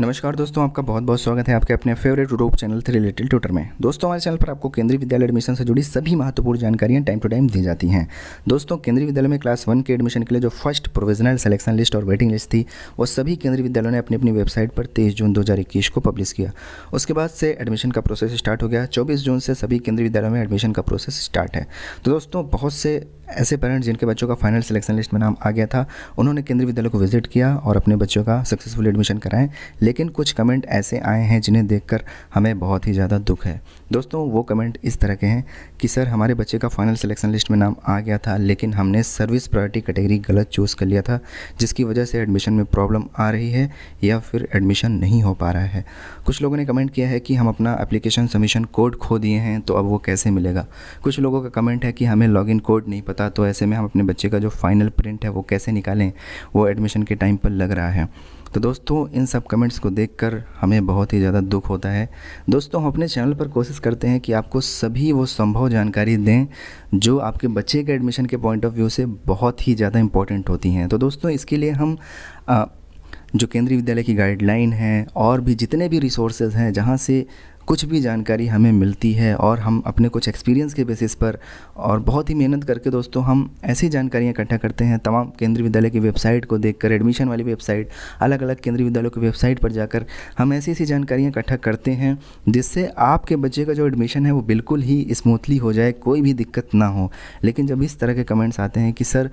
नमस्कार दोस्तों आपका बहुत बहुत स्वागत है आपके अपने favourite YouTube channel three related Twitter में दोस्तों हमारे चैनल पर आपको केंद्रीय विद्यालय एडमिशन से जुड़ी सभी महत्वपूर्ण जानकारियां टाइम टू टाइम दी जाती हैं दोस्तों केंद्रीय विद्यालय में क्लास वन के एडमिशन के लिए जो फर्स्ट प्रोविजनल सेलेक्शन लिस्ट और वेटिंग लिस्ट थी वो सभी केंद्रीय विद्यालयों ने अपनी अपनी वेबसाइट पर तेईस जून दो को पब्लिश किया उसके बाद से एडमिशन का प्रोसेस स्टार्ट हो गया चौबीस जून से सभी केंद्रीय विद्यालयों में एडमिशन का प्रोसेस स्टार्ट है तो दोस्तों बहुत से ऐसे पेरेंट्स जिनके बच्चों का फाइनल सिलेक्शन लिस्ट में नाम आ गया था उन्होंने केंद्रीय विद्यालय को विजिट किया और अपने बच्चों का सक्सेसफुल एडमिशन कराएं लेकिन कुछ कमेंट ऐसे आए हैं जिन्हें देखकर हमें बहुत ही ज़्यादा दुख है दोस्तों वो कमेंट इस तरह के हैं कि सर हमारे बच्चे का फाइनल सिलेक्शन लिस्ट में नाम आ गया था लेकिन हमने सर्विस प्रायोरिटी कैटेगरी गलत चूज़ कर लिया था जिसकी वजह से एडमिशन में प्रॉब्लम आ रही है या फिर एडमिशन नहीं हो पा रहा है कुछ लोगों ने कमेंट किया है कि हम अपना एप्लीकेशन सबमिशन कोड खो दिए हैं तो अब वो कैसे मिलेगा कुछ लोगों का कमेंट है कि हमें लॉग कोड नहीं पता सकता तो ऐसे में हम अपने बच्चे का जो फाइनल प्रिंट है वो कैसे निकालें वो एडमिशन के टाइम पर लग रहा है तो दोस्तों इन सब कमेंट्स को देखकर हमें बहुत ही ज़्यादा दुख होता है दोस्तों हम अपने चैनल पर कोशिश करते हैं कि आपको सभी वो संभव जानकारी दें जो आपके बच्चे के एडमिशन के पॉइंट ऑफ व्यू से बहुत ही ज़्यादा इंपॉर्टेंट होती हैं तो दोस्तों इसके लिए हम आ, जो केंद्रीय विद्यालय की गाइडलाइन है और भी जितने भी रिसोर्सेज हैं जहाँ से कुछ भी जानकारी हमें मिलती है और हम अपने कुछ एक्सपीरियंस के बेसिस पर और बहुत ही मेहनत करके दोस्तों हम ऐसी जानकारियाँ इकट्ठा करते हैं तमाम केंद्रीय विद्यालय की वेबसाइट को देखकर एडमिशन वाली वेबसाइट अलग अलग केंद्रीय विद्यालयों की वेबसाइट पर जाकर हम ऐसी ऐसी जानकारियाँ इकट्ठा करते हैं जिससे आपके बच्चे का जो एडमिशन है वो बिल्कुल ही स्मूथली हो जाए कोई भी दिक्कत ना हो लेकिन जब इस तरह के कमेंट्स आते हैं कि सर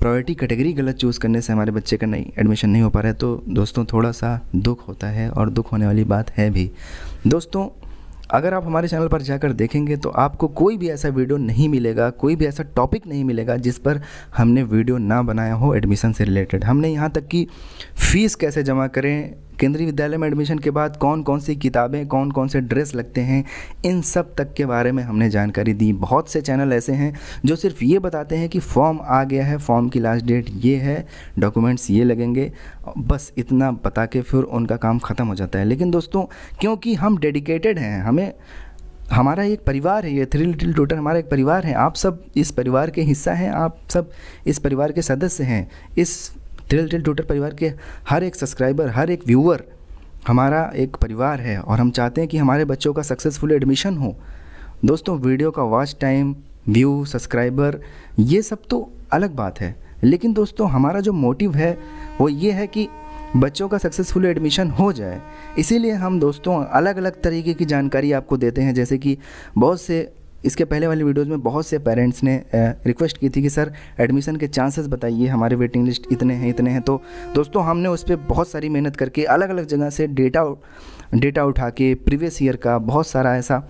प्रायोरिटी कैटेगरी गलत चूज़ करने से हमारे बच्चे का नहीं एडमिशन नहीं हो पा रहा है तो दोस्तों थोड़ा सा दुख होता है और दुख होने वाली बात है भी दोस्तों अगर आप हमारे चैनल पर जाकर देखेंगे तो आपको कोई भी ऐसा वीडियो नहीं मिलेगा कोई भी ऐसा टॉपिक नहीं मिलेगा जिस पर हमने वीडियो ना बनाया हो एडमिशन से रिलेटेड हमने यहाँ तक कि फ़ीस कैसे जमा करें केंद्रीय विद्यालय में एडमिशन के बाद कौन कौन सी किताबें कौन कौन से ड्रेस लगते हैं इन सब तक के बारे में हमने जानकारी दी बहुत से चैनल ऐसे हैं जो सिर्फ ये बताते हैं कि फॉर्म आ गया है फॉर्म की लास्ट डेट ये है डॉक्यूमेंट्स ये लगेंगे बस इतना बता के फिर उनका काम ख़त्म हो जाता है लेकिन दोस्तों क्योंकि हम डेडिकेटेड हैं हमें हमारा एक परिवार है ये थ्री लिटिल टोटल हमारा एक परिवार है आप सब इस परिवार के हिस्सा हैं आप सब इस परिवार के सदस्य हैं इस थ्रिल तिल ट्विटर परिवार के हर एक सब्सक्राइबर हर एक व्यूअर हमारा एक परिवार है और हम चाहते हैं कि हमारे बच्चों का सक्सेसफुल एडमिशन हो दोस्तों वीडियो का वॉच टाइम व्यू सब्सक्राइबर ये सब तो अलग बात है लेकिन दोस्तों हमारा जो मोटिव है वो ये है कि बच्चों का सक्सेसफुल एडमिशन हो जाए इसीलिए हम दोस्तों अलग अलग तरीके की जानकारी आपको देते हैं जैसे कि बहुत से इसके पहले वाली वीडियोस में बहुत से पेरेंट्स ने रिक्वेस्ट की थी कि सर एडमिशन के चांसेस बताइए हमारे वेटिंग लिस्ट इतने हैं इतने हैं तो दोस्तों हमने उस पर बहुत सारी मेहनत करके अलग अलग जगह से डेटा डेटा उठा के प्रीवियस ईयर का बहुत सारा ऐसा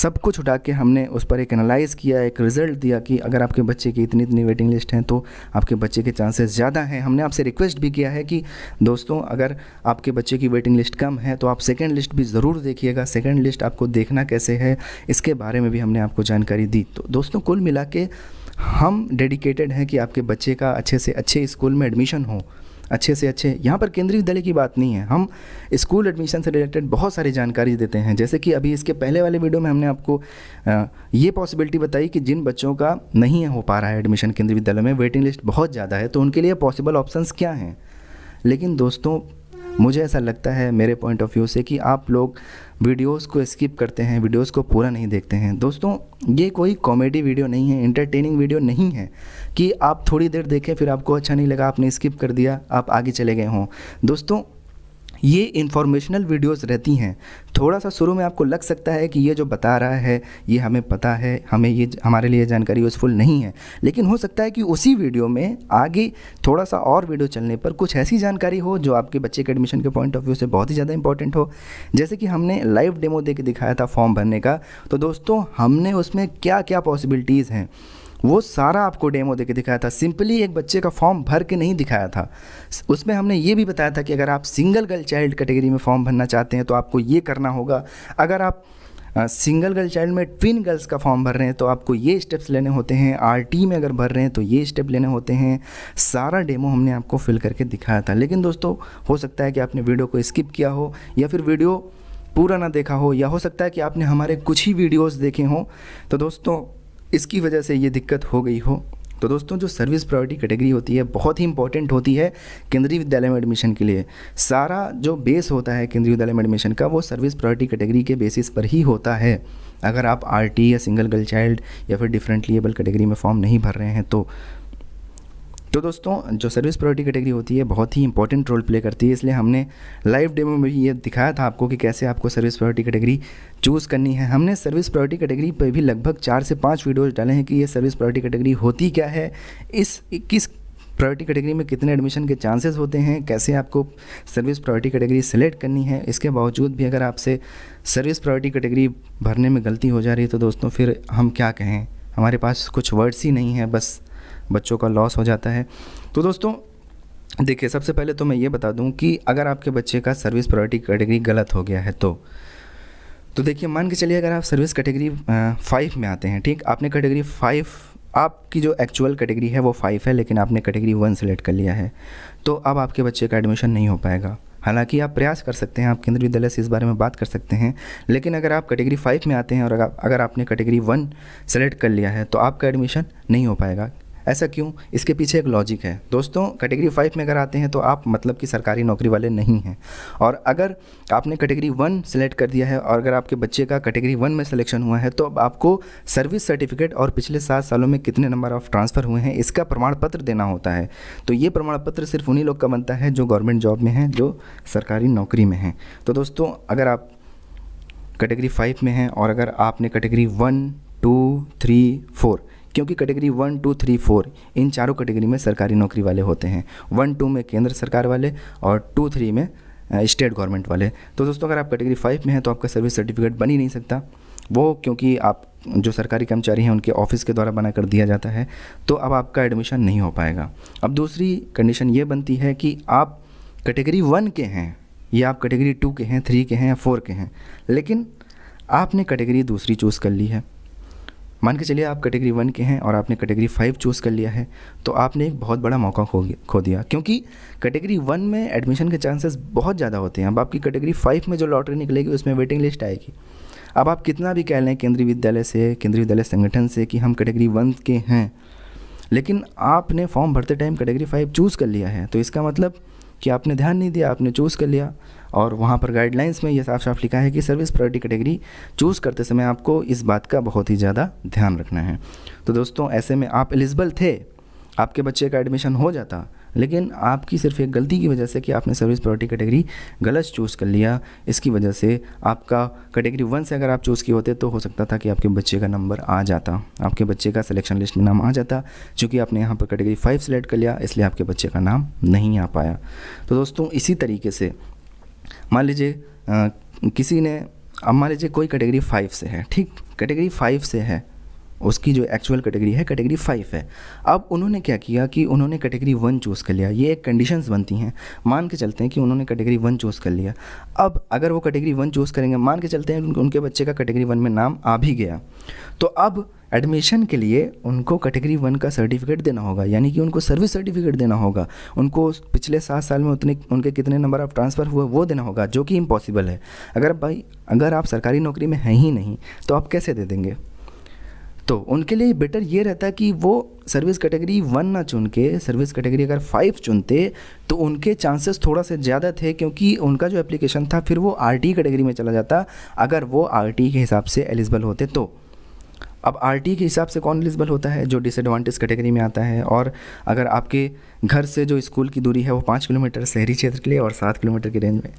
सब कुछ उठा के हमने उस पर एक एनालाइज़ किया एक रिज़ल्ट दिया कि अगर आपके बच्चे की इतनी इतनी वेटिंग लिस्ट हैं तो आपके बच्चे के चांसेस ज़्यादा हैं हमने आपसे रिक्वेस्ट भी किया है कि दोस्तों अगर आपके बच्चे की वेटिंग लिस्ट कम है तो आप सेकेंड लिस्ट भी ज़रूर देखिएगा सेकेंड लिस्ट आपको देखना कैसे है इसके बारे में भी हमने आपको जानकारी दी तो दोस्तों कुल मिला के हम डेडिकेटेड हैं कि आपके बच्चे का अच्छे से अच्छे स्कूल में एडमिशन हो अच्छे से अच्छे यहाँ पर केंद्रीय विद्यालय की बात नहीं है हम स्कूल एडमिशन से रिलेटेड बहुत सारी जानकारी देते हैं जैसे कि अभी इसके पहले वाले वीडियो में हमने आपको ये पॉसिबिलिटी बताई कि जिन बच्चों का नहीं हो पा रहा है एडमिशन केंद्रीय विद्यालय में वेटिंग लिस्ट बहुत ज़्यादा है तो उनके लिए पॉसिबल ऑप्शन क्या हैं लेकिन दोस्तों मुझे ऐसा लगता है मेरे पॉइंट ऑफ व्यू से कि आप लोग वीडियोस को स्किप करते हैं वीडियोस को पूरा नहीं देखते हैं दोस्तों ये कोई कॉमेडी वीडियो नहीं है इंटरटेनिंग वीडियो नहीं है कि आप थोड़ी देर देखें फिर आपको अच्छा नहीं लगा आपने स्किप कर दिया आप आगे चले गए हों दोस्तों ये इन्फॉर्मेशनल वीडियोस रहती हैं थोड़ा सा शुरू में आपको लग सकता है कि ये जो बता रहा है ये हमें पता है हमें ये हमारे लिए जानकारी यूज़फुल नहीं है लेकिन हो सकता है कि उसी वीडियो में आगे थोड़ा सा और वीडियो चलने पर कुछ ऐसी जानकारी हो जो आपके बच्चे के एडमिशन के पॉइंट ऑफ व्यू से बहुत ही ज़्यादा इंपॉर्टेंट हो जैसे कि हमने लाइव डेमो दे के दिखाया था फॉर्म भरने का तो दोस्तों हमने उसमें क्या क्या पॉसिबिलिटीज़ हैं वो सारा आपको डेमो दे के दिखाया था सिंपली एक बच्चे का फॉर्म भर के नहीं दिखाया था उसमें हमने ये भी बताया था कि अगर आप सिंगल गर्ल चाइल्ड कैटेगरी में फॉर्म भरना चाहते हैं तो आपको ये करना होगा अगर आप सिंगल गर्ल चाइल्ड में ट्विन गर्ल्स का फॉर्म भर रहे हैं तो आपको ये स्टेप्स लेने होते हैं आर में अगर भर रहे हैं तो ये स्टेप लेने होते हैं सारा डेमो हमने आपको फिल करके दिखाया था लेकिन दोस्तों हो सकता है कि आपने वीडियो को स्किप किया हो या फिर वीडियो पूरा ना देखा हो या हो सकता है कि आपने हमारे कुछ ही वीडियोस देखे हों तो दोस्तों इसकी वजह से ये दिक्कत हो गई हो तो दोस्तों जो सर्विस प्रायोरिटी कैटेगरी होती है बहुत ही इंपॉर्टेंट होती है केंद्रीय विद्यालय में एडमिशन के लिए सारा जो बेस होता है केंद्रीय विद्यालय में एडमिशन का वो सर्विस प्रायोरिटी कैटेगरी के बेसिस पर ही होता है अगर आप आर या सिंगल गर्ल चाइल्ड या फिर डिफरेंटली एबल कैटेगरी में फॉर्म नहीं भर रहे हैं तो तो दोस्तों जो सर्विस प्रायोरिटी कैटेगरी होती है बहुत ही इंपॉर्टेंट रोल प्ले करती है इसलिए हमने लाइव डेमो में भी ये दिखाया था आपको कि कैसे आपको सर्विस प्रायोरिटी कैटेगरी चूज़ करनी है हमने सर्विस प्रायोरिटी कैटेगरी पर भी लगभग चार से पाँच वीडियोज़ डाले हैं कि ये सर्विस प्रायोरिटी कैटेगरी होती क्या है इस किस प्रायोरिटी कैटेगरी में कितने एडमिशन के चांसेस होते हैं कैसे आपको सर्विस प्रायोरिटी कैटेगरी सेलेक्ट करनी है इसके बावजूद भी अगर आपसे सर्विस प्रायोरिटी कैटेगरी भरने में गलती हो जा रही है तो दोस्तों फिर हम क्या कहें हमारे पास कुछ वर्ड्स ही नहीं है बस बच्चों का लॉस हो जाता है तो दोस्तों देखिए सबसे पहले तो मैं ये बता दूं कि अगर आपके बच्चे का सर्विस प्रायोरिटी कैटेगरी गलत हो गया है तो तो देखिए मान के चलिए अगर आप सर्विस कैटेगरी फाइव में आते हैं ठीक आपने कैटेगरी फाइव आपकी जो एक्चुअल कैटेगरी है वो फाइव है लेकिन आपने कैटेगरी वन सेलेक्ट कर लिया है तो अब आपके बच्चे का एडमिशन नहीं हो पाएगा हालांकि आप प्रयास कर सकते हैं आप केंद्रीय विद्यालय से इस बारे में बात कर सकते हैं लेकिन अगर आप कैटेगरी फाइव में आते हैं और अगर आपने कैटेगरी वन सेलेक्ट कर लिया है तो आपका एडमिशन नहीं हो पाएगा ऐसा क्यों इसके पीछे एक लॉजिक है दोस्तों कैटेगरी फाइव में अगर आते हैं तो आप मतलब कि सरकारी नौकरी वाले नहीं हैं और अगर आपने कैटेगरी वन सेलेक्ट कर दिया है और अगर आपके बच्चे का कैटेगरी वन में सिलेक्शन हुआ है तो अब आपको सर्विस सर्टिफिकेट और पिछले सात सालों में कितने नंबर ऑफ ट्रांसफ़र हुए हैं इसका प्रमाण पत्र देना होता है तो ये प्रमाण पत्र सिर्फ उन्हीं लोग का बनता है जो गवर्नमेंट जॉब में हैं जो सरकारी नौकरी में हैं तो दोस्तों अगर आप कैटेगरी फाइव में हैं और अगर आपने category one two three four क्योंकि category one two three four इन चारों कैटेगरी में सरकारी नौकरी वाले होते हैं वन टू में केंद्र सरकार वाले और टू थ्री में स्टेट गवर्नमेंट वाले तो दोस्तों अगर आप कैटेगरी फाइव में हैं तो आपका सर्विस सर्टिफिकेट बन ही नहीं सकता वो क्योंकि आप जो सरकारी कर्मचारी हैं उनके ऑफिस के द्वारा बना कर दिया जाता है तो अब आपका एडमिशन नहीं हो पाएगा अब दूसरी कंडीशन ये बनती है कि आप कैटेगरी वन के हैं या आप कैटेगरी टू के हैं थ्री के हैं या फोर के हैं लेकिन आपने कैटेगरी दूसरी चूज़ कर ली है मान के चलिए आप कैटेगरी वन के हैं और आपने कैटेगरी फाइव चूज़ कर लिया है तो आपने एक बहुत बड़ा मौका खो खो दिया क्योंकि कैटेगरी वन में एडमिशन के चांसेस बहुत ज़्यादा होते हैं अब आपकी कैटेगरी फाइव में जो लॉटरी निकलेगी उसमें वेटिंग लिस्ट आएगी अब आप कितना भी कह लें केंद्रीय विद्यालय से केंद्रीय विद्यालय संगठन से कि हम कैटेगरी वन के हैं लेकिन आपने फॉर्म भरते टाइम कैटेगरी फाइव चूज़ कर लिया है तो इसका मतलब कि आपने ध्यान नहीं दिया आपने चूज़ कर लिया और वहाँ पर गाइडलाइंस में ये साफ साफ लिखा है कि सर्विस प्रायोरिटी कैटेगरी चूज़ करते समय आपको इस बात का बहुत ही ज़्यादा ध्यान रखना है तो दोस्तों ऐसे में आप एलिजिबल थे आपके बच्चे का एडमिशन हो जाता लेकिन आपकी सिर्फ एक गलती की वजह से कि आपने सर्विस प्रायोरिटी कैटेगरी गलत चूज़ कर लिया इसकी वजह से आपका कैटेगरी वन से अगर आप चूज़ किए होते तो हो सकता था कि आपके बच्चे का नंबर आ जाता आपके बच्चे का सिलेक्शन लिस्ट में नाम आ जाता चूँकि आपने यहाँ पर कैटेगरी फाइव सेलेक्ट कर लिया इसलिए आपके बच्चे का नाम नहीं आ पाया तो दोस्तों इसी तरीके से मान लीजिए किसी ने अब मान लीजिए कोई कैटेगरी फाइव से है ठीक कैटेगरी फाइव से है उसकी जो एक्चुअल कैटेगरी है कैटेगरी फाइव है अब उन्होंने क्या किया कि उन्होंने कैटेगरी वन चूज़ कर लिया ये एक कंडीशंस बनती हैं मान के चलते हैं कि उन्होंने कैटेगरी वन चूज़ कर लिया अब अगर वो कैटेगरी वन चूज़ करेंगे मान के चलते हैं उनके बच्चे का कैटेगरी वन में नाम आ भी गया तो अब एडमिशन के लिए उनको कैटेगरी वन का सर्टिफिकेट देना होगा यानी कि उनको सर्विस सर्टिफिकेट देना होगा उनको पिछले सात साल में उतने उनके कितने नंबर ऑफ ट्रांसफ़र हुए वो देना होगा जो कि इम्पॉसिबल है अगर भाई अगर आप सरकारी नौकरी में हैं ही नहीं तो आप कैसे दे देंगे तो उनके लिए बेटर ये रहता कि वो सर्विस कैटेगरी वन ना चुन के सर्विस कैटेगरी अगर फाइव चुनते तो उनके चांसेस थोड़ा से ज़्यादा थे क्योंकि उनका जो एप्लीकेशन था फिर वो आर कैटेगरी में चला जाता अगर वो आर के हिसाब से एलिजिबल होते तो अब आर के हिसाब से कौन एलिजिबल होता है जो डिसएडवांटेज कैटेगरी में आता है और अगर आपके घर से जो स्कूल की दूरी है वो पाँच किलोमीटर शहरी क्षेत्र के लिए और सात किलोमीटर के रेंज में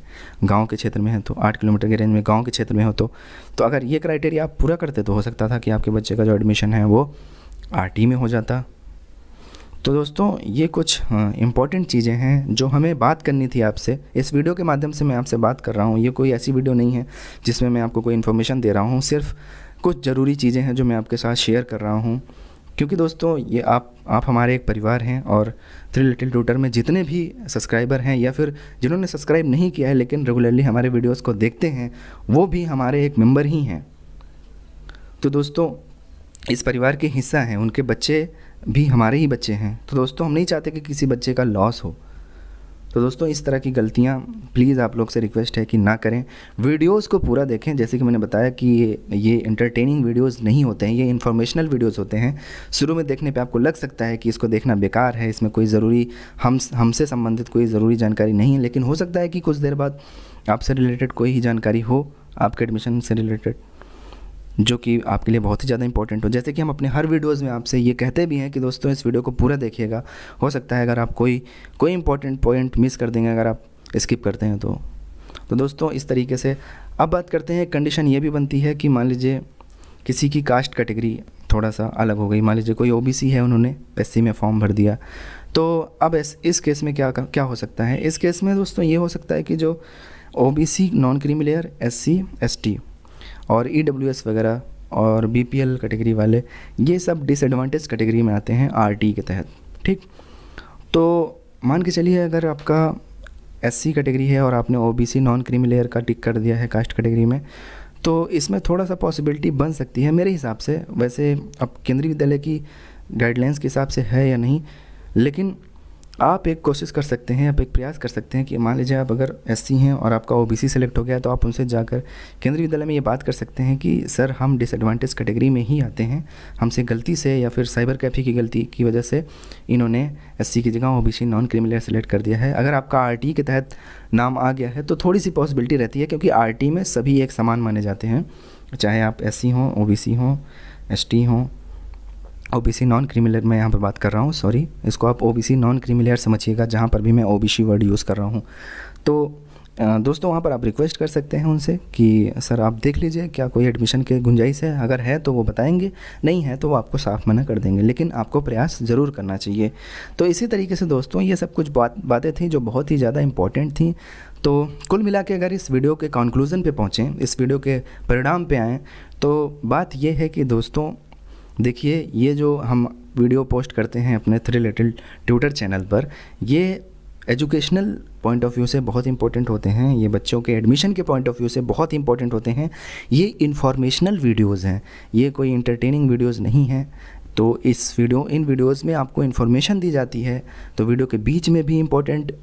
गांव के क्षेत्र में है तो आठ किलोमीटर के रेंज में गांव के क्षेत्र में हो तो तो अगर ये क्राइटेरिया आप पूरा करते तो हो सकता था कि आपके बच्चे का जो एडमिशन है वो आर में हो जाता तो दोस्तों ये कुछ इंपॉर्टेंट चीज़ें हैं जो हमें बात करनी थी आपसे इस वीडियो के माध्यम से मैं आपसे बात कर रहा हूँ ये कोई ऐसी वीडियो नहीं है जिसमें मैं आपको कोई इन्फॉर्मेशन दे रहा हूँ सिर्फ कुछ ज़रूरी चीज़ें हैं जो मैं आपके साथ शेयर कर रहा हूँ क्योंकि दोस्तों ये आप आप हमारे एक परिवार हैं और थ्री लिटिल ट्यूटर में जितने भी सब्सक्राइबर हैं या फिर जिन्होंने सब्सक्राइब नहीं किया है लेकिन रेगुलरली हमारे वीडियोस को देखते हैं वो भी हमारे एक मेंबर ही हैं तो दोस्तों इस परिवार के हिस्सा हैं उनके बच्चे भी हमारे ही बच्चे हैं तो दोस्तों हम नहीं चाहते कि किसी बच्चे का लॉस हो तो दोस्तों इस तरह की गलतियाँ प्लीज़ आप लोग से रिक्वेस्ट है कि ना करें वीडियोज़ को पूरा देखें जैसे कि मैंने बताया कि ये ये इंटरटेनिंग वीडियोज़ नहीं होते हैं ये इन्फॉर्मेशनल वीडियोज़ होते हैं शुरू में देखने पर आपको लग सकता है कि इसको देखना बेकार है इसमें कोई ज़रूरी हम हमसे संबंधित कोई ज़रूरी जानकारी नहीं है लेकिन हो सकता है कि कुछ देर बाद आपसे रिलेटेड कोई ही जानकारी हो आपके एडमिशन से रिलेटेड जो कि आपके लिए बहुत ही ज़्यादा इंपॉर्टेंट हो जैसे कि हम अपने हर वीडियोज़ में आपसे ये कहते भी हैं कि दोस्तों इस वीडियो को पूरा देखिएगा हो सकता है अगर आप कोई कोई इंपॉर्टेंट पॉइंट मिस कर देंगे अगर आप स्किप करते हैं तो तो दोस्तों इस तरीके से अब बात करते हैं कंडीशन ये भी बनती है कि मान लीजिए किसी की कास्ट कैटेगरी थोड़ा सा अलग हो गई मान लीजिए कोई ओ है उन्होंने एस में फॉर्म भर दिया तो अब इस, इस केस में क्या क्या हो सकता है इस केस में दोस्तों ये हो सकता है कि जो C non creamy layer S T और ई e वगैरह और बी कैटेगरी वाले ये सब डिसएडवांटेज कैटेगरी में आते हैं आर के तहत ठीक तो मान के चलिए अगर आपका एस सी कैटेगरी है और आपने O B C non creamy layer का टिक कर दिया है कास्ट कैटेगरी में तो इसमें थोड़ा सा पॉसिबिलिटी बन सकती है मेरे हिसाब से वैसे अब केंद्रीय विद्यालय की गाइडलाइंस के हिसाब से है या नहीं लेकिन आप एक कोशिश कर सकते हैं आप एक प्रयास कर सकते हैं कि मान लीजिए आप अगर एससी हैं और आपका ओबीसी सेलेक्ट हो गया तो आप उनसे जाकर केंद्रीय विद्यालय में ये बात कर सकते हैं कि सर हम डिसएडवांटेज कैटेगरी में ही आते हैं हमसे गलती से या फिर साइबर कैफे की गलती की वजह से इन्होंने एससी की जगह ओबीसी नॉन क्रिमिनल सेलेक्ट कर दिया है अगर आपका आर के तहत नाम आ गया है तो थोड़ी सी पॉसिबिलिटी रहती है क्योंकि आर में सभी एक समान माने जाते हैं चाहे आप एस हों ओ हों एस हों ओबीसी नॉन क्रीमी मैं यहाँ पर बात कर रहा हूँ सॉरी इसको आप ओबीसी नॉन क्रीमी समझिएगा जहाँ पर भी मैं ओबीसी वर्ड यूज़ कर रहा हूँ तो दोस्तों वहाँ पर आप रिक्वेस्ट कर सकते हैं उनसे कि सर आप देख लीजिए क्या कोई एडमिशन के गुंजाइश है अगर है तो वो बताएंगे नहीं है तो वो आपको साफ़ मना कर देंगे लेकिन आपको प्रयास ज़रूर करना चाहिए तो इसी तरीके से दोस्तों ये सब कुछ बात बातें थी जो बहुत ही ज़्यादा इंपॉर्टेंट थी तो कुल मिला के अगर इस वीडियो के कंक्लूज़न पे पहुँचें इस वीडियो के परिणाम पे आएँ तो बात यह है कि दोस्तों देखिए ये जो हम वीडियो पोस्ट करते हैं अपने थ्री लिटिल ट्यूटर चैनल पर ये एजुकेशनल पॉइंट ऑफ व्यू से बहुत इंपॉर्टेंट होते हैं ये बच्चों के एडमिशन के पॉइंट ऑफ व्यू से बहुत इंपॉर्टेंट होते हैं ये इन्फॉर्मेशनल वीडियोज़ हैं ये कोई इंटरटेनिंग वीडियोज़ नहीं हैं तो इस वीडियो इन वीडियोज़ में आपको इन्फॉर्मेशन दी जाती है तो वीडियो के बीच में भी इम्पोर्टेंट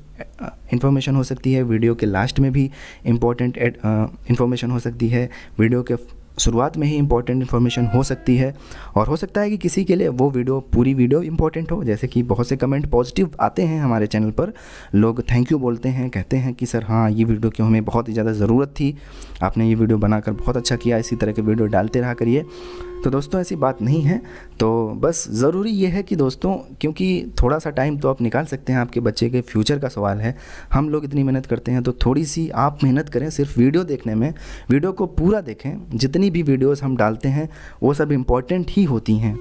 इन्फॉर्मेशन हो सकती है वीडियो के लास्ट में भी इम्पोर्टेंट इन्फॉर्मेशन हो सकती है वीडियो के शुरुआत में ही इंपॉर्टेंट इन्फॉर्मेशन हो सकती है और हो सकता है कि किसी के लिए वो वीडियो पूरी वीडियो इंपॉर्टेंट हो जैसे कि बहुत से कमेंट पॉजिटिव आते हैं हमारे चैनल पर लोग थैंक यू बोलते हैं कहते हैं कि सर हाँ ये वीडियो की हमें बहुत ही ज़्यादा ज़रूरत थी आपने ये वीडियो बनाकर बहुत अच्छा किया इसी तरह के वीडियो डालते रहा करिए तो दोस्तों ऐसी बात नहीं है तो बस ज़रूरी ये है कि दोस्तों क्योंकि थोड़ा सा टाइम तो आप निकाल सकते हैं आपके बच्चे के फ्यूचर का सवाल है हम लोग इतनी मेहनत करते हैं तो थोड़ी सी आप मेहनत करें सिर्फ वीडियो देखने में वीडियो को पूरा देखें जितनी भी वीडियोज़ हम डालते हैं वो सब इम्पॉर्टेंट ही होती हैं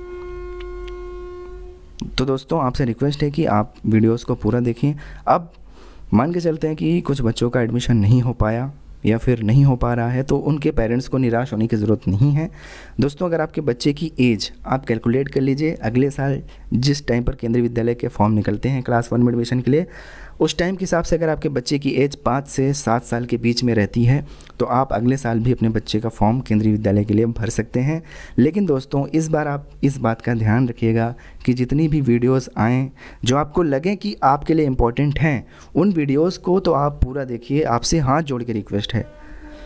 तो दोस्तों आपसे रिक्वेस्ट है कि आप वीडियोस को पूरा देखें अब मान के चलते हैं कि कुछ बच्चों का एडमिशन नहीं हो पाया या फिर नहीं हो पा रहा है तो उनके पेरेंट्स को निराश होने की ज़रूरत नहीं है दोस्तों अगर आपके बच्चे की एज आप कैलकुलेट कर लीजिए अगले साल जिस टाइम पर केंद्रीय विद्यालय के फॉर्म निकलते हैं क्लास वन में एडमिशन के लिए उस टाइम के हिसाब से अगर आपके बच्चे की एज पाँच से सात साल के बीच में रहती है तो आप अगले साल भी अपने बच्चे का फॉर्म केंद्रीय विद्यालय के लिए भर सकते हैं लेकिन दोस्तों इस बार आप इस बात का ध्यान रखिएगा कि जितनी भी वीडियोस आएँ जो आपको लगें कि आपके लिए इम्पॉर्टेंट हैं उन वीडियोस को तो आप पूरा देखिए आपसे हाथ जोड़ के रिक्वेस्ट है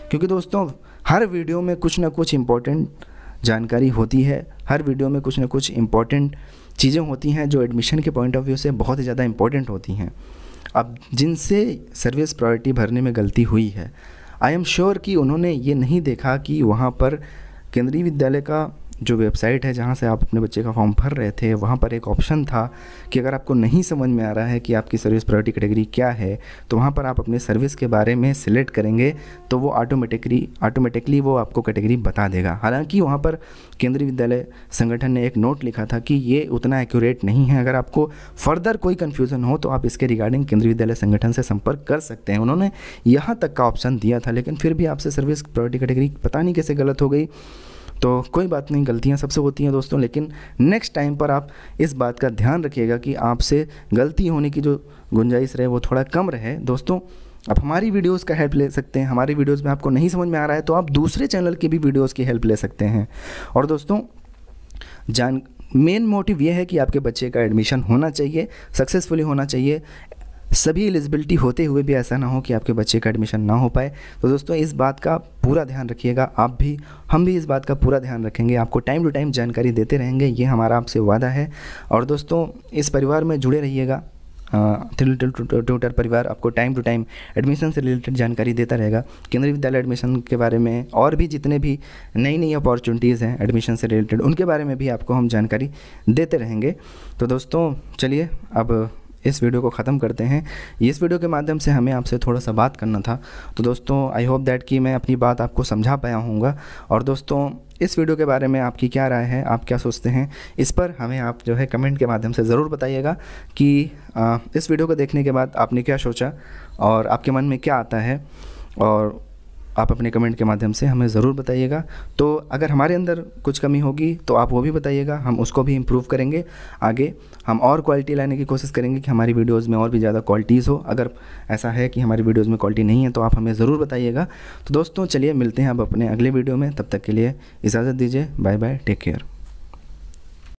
क्योंकि दोस्तों हर वीडियो में कुछ ना कुछ इम्पॉर्टेंट जानकारी होती है हर वीडियो में कुछ ना कुछ इम्पॉर्टेंट चीज़ें होती हैं जो एडमिशन के पॉइंट ऑफ व्यू से बहुत ही ज़्यादा इम्पॉर्टेंट होती हैं अब जिनसे सर्विस प्रायोरिटी भरने में गलती हुई है आई एम श्योर कि उन्होंने ये नहीं देखा कि वहाँ पर केंद्रीय विद्यालय का जो वेबसाइट है जहाँ से आप अपने बच्चे का फॉर्म भर रहे थे वहाँ पर एक ऑप्शन था कि अगर आपको नहीं समझ में आ रहा है कि आपकी सर्विस प्रायोरिटी कैटेगरी क्या है तो वहाँ पर आप अपने सर्विस के बारे में सिलेक्ट करेंगे तो वो ऑटोमेटिकली ऑटोमेटिकली वो आपको कैटेगरी बता देगा हालांकि वहाँ पर केंद्रीय विद्यालय संगठन ने एक नोट लिखा था कि ये उतना एक्यूरेट नहीं है अगर आपको फर्दर कोई कन्फ्यूज़न हो तो आप इसके रिगार्डिंग केंद्रीय विद्यालय संगठन से संपर्क कर सकते हैं उन्होंने यहाँ तक का ऑप्शन दिया था लेकिन फिर भी आपसे सर्विस प्रायोरिटी कैटेगरी पता नहीं कैसे गलत हो गई तो कोई बात नहीं गलतियाँ सबसे होती हैं दोस्तों लेकिन नेक्स्ट टाइम पर आप इस बात का ध्यान रखिएगा कि आपसे गलती होने की जो गुंजाइश रहे वो थोड़ा कम रहे दोस्तों आप हमारी वीडियोस का हेल्प ले सकते हैं हमारी वीडियोस में आपको नहीं समझ में आ रहा है तो आप दूसरे चैनल की भी वीडियोस की हेल्प ले सकते हैं और दोस्तों जान मेन मोटिव यह है कि आपके बच्चे का एडमिशन होना चाहिए सक्सेसफुली होना चाहिए सभी एलिजिबिलिटी होते हुए भी ऐसा ना हो कि आपके बच्चे का एडमिशन ना हो पाए तो दोस्तों इस बात का पूरा ध्यान रखिएगा आप भी हम भी इस बात का पूरा ध्यान रखेंगे आपको टाइम टू टाइम जानकारी देते रहेंगे ये हमारा आपसे वादा है और दोस्तों इस परिवार में जुड़े रहिएगा ट्विटर परिवार आपको टाइम टू टाइम एडमिशन से रिलेटेड जानकारी देता रहेगा केंद्रीय विद्यालय एडमिशन के बारे में और भी जितने भी नई नई अपॉर्चुनिटीज़ हैं एडमिशन से रिलेटेड उनके बारे में भी आपको हम जानकारी देते रहेंगे तो दोस्तों चलिए अब इस वीडियो को ख़त्म करते हैं इस वीडियो के माध्यम से हमें आपसे थोड़ा सा बात करना था तो दोस्तों आई होप दैट कि मैं अपनी बात आपको समझा पाया हूँगा और दोस्तों इस वीडियो के बारे में आपकी क्या राय है आप क्या सोचते हैं इस पर हमें आप जो है कमेंट के माध्यम से ज़रूर बताइएगा कि इस वीडियो को देखने के बाद आपने क्या सोचा और आपके मन में क्या आता है और आप अपने कमेंट के माध्यम से हमें ज़रूर बताइएगा तो अगर हमारे अंदर कुछ कमी होगी तो आप वो भी बताइएगा हम उसको भी इम्प्रूव करेंगे आगे हम और क्वालिटी लाने की कोशिश करेंगे कि हमारी वीडियोज़ में और भी ज़्यादा क्वालिटीज़ हो अगर ऐसा है कि हमारी वीडियोज़ में क्वालिटी नहीं है तो आप हमें ज़रूर बताइएगा तो दोस्तों चलिए मिलते हैं अब अपने अगले वीडियो में तब तक के लिए इजाज़त दीजिए बाय बाय टेक केयर